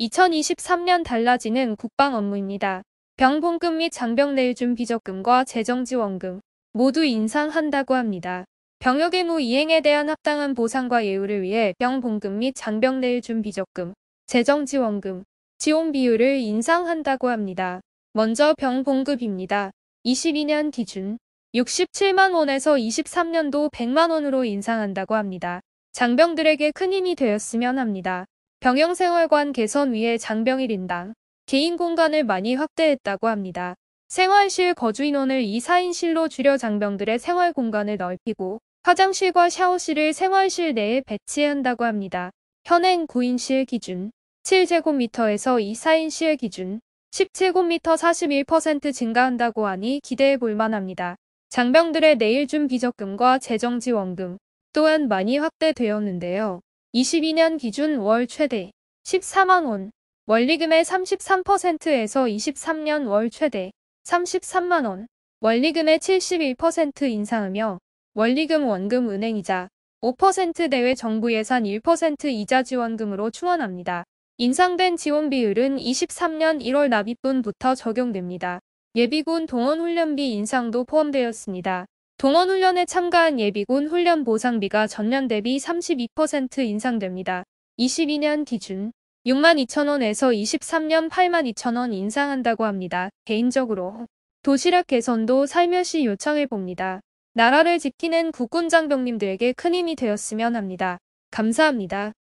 2023년 달라지는 국방 업무입니다. 병봉금및 장병내일 준비적금과 재정지원금 모두 인상한다고 합니다. 병역 의무 이행에 대한 합당한 보상과 예우를 위해 병봉금및 장병내일 준비적금, 재정지원금, 지원 비율을 인상한다고 합니다. 먼저 병봉급입니다. 22년 기준 67만 원에서 23년도 100만 원으로 인상한다고 합니다. 장병들에게 큰 힘이 되었으면 합니다. 병영생활관 개선 위해 장병일인당 개인 공간을 많이 확대했다고 합니다. 생활실 거주인원을 2사인실로 줄여 장병들의 생활 공간을 넓히고 화장실과 샤워실을 생활실 내에 배치한다고 합니다. 현행 9인실 기준 7제곱미터에서 2사인실 기준 1 7곱미터41% 증가한다고 하니 기대해 볼만합니다. 장병들의 내일준 비적금과 재정지원금 또한 많이 확대되었는데요. 22년 기준 월 최대 14만원, 원리금의 33%에서 23년 월 최대 33만원, 원리금의 71% 인상하며 원리금 원금 은행이자 5% 대외 정부 예산 1% 이자 지원금으로 충원합니다. 인상된 지원 비율은 23년 1월 납입분부터 적용됩니다. 예비군 동원훈련비 인상도 포함되었습니다. 동원훈련에 참가한 예비군 훈련 보상비가 전년 대비 32% 인상됩니다. 22년 기준 6만 2천원에서 23년 8만 2천원 인상한다고 합니다. 개인적으로 도시락 개선도 살며시 요청해봅니다. 나라를 지키는 국군 장병님들에게 큰 힘이 되었으면 합니다. 감사합니다.